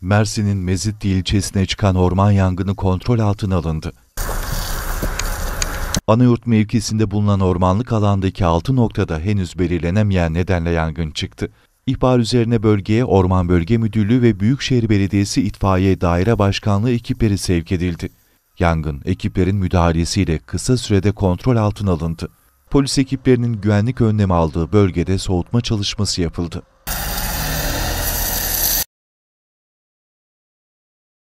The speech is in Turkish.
Mersin'in Mezitli ilçesine çıkan orman yangını kontrol altına alındı. Anayurt mevkisinde bulunan ormanlık alandaki altı noktada henüz belirlenemeyen nedenle yangın çıktı. İhbar üzerine bölgeye Orman Bölge Müdürlüğü ve Büyükşehir Belediyesi İtfaiye Daire Başkanlığı ekipleri sevk edildi. Yangın ekiplerin müdahalesiyle kısa sürede kontrol altına alındı. Polis ekiplerinin güvenlik önlemi aldığı bölgede soğutma çalışması yapıldı.